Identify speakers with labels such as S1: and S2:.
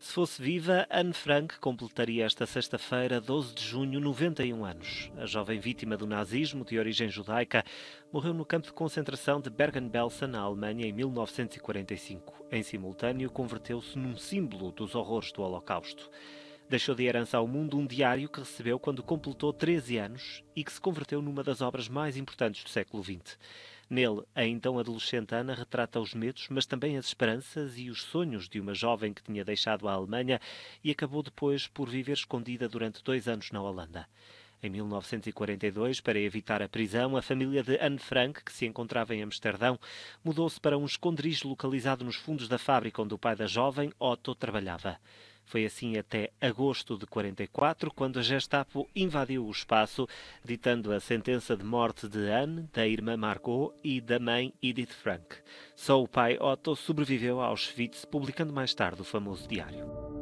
S1: Se fosse viva, Anne Frank completaria esta sexta-feira, 12 de junho, 91 anos. A jovem vítima do nazismo de origem judaica morreu no campo de concentração de Bergen-Belsen, na Alemanha, em 1945. Em simultâneo, converteu-se num símbolo dos horrores do Holocausto. Deixou de herança ao mundo um diário que recebeu quando completou 13 anos e que se converteu numa das obras mais importantes do século XX. Nele, a então adolescente Ana retrata os medos, mas também as esperanças e os sonhos de uma jovem que tinha deixado a Alemanha e acabou depois por viver escondida durante dois anos na Holanda. Em 1942, para evitar a prisão, a família de Anne Frank, que se encontrava em Amsterdão, mudou-se para um esconderijo localizado nos fundos da fábrica onde o pai da jovem, Otto, trabalhava. Foi assim até agosto de 44, quando a Gestapo invadiu o espaço, ditando a sentença de morte de Anne, da irmã Margot e da mãe Edith Frank. Só o pai Otto sobreviveu a Auschwitz, publicando mais tarde o famoso
S2: diário.